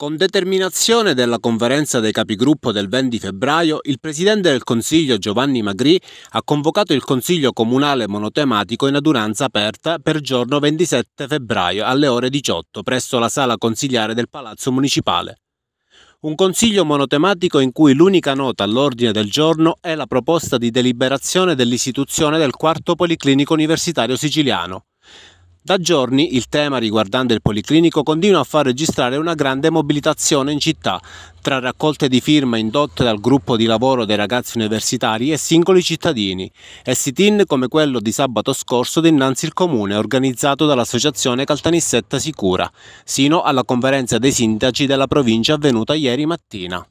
Con determinazione della conferenza dei capigruppo del 20 febbraio, il Presidente del Consiglio Giovanni Magrì ha convocato il Consiglio Comunale Monotematico in adunanza aperta per giorno 27 febbraio alle ore 18 presso la sala consigliare del Palazzo Municipale. Un consiglio monotematico in cui l'unica nota all'ordine del giorno è la proposta di deliberazione dell'istituzione del quarto Policlinico Universitario Siciliano. Da giorni il tema riguardante il Policlinico continua a far registrare una grande mobilitazione in città, tra raccolte di firme indotte dal gruppo di lavoro dei ragazzi universitari e singoli cittadini, e sit-in come quello di sabato scorso dinanzi al comune organizzato dall'associazione Caltanissetta Sicura, sino alla conferenza dei sindaci della provincia avvenuta ieri mattina.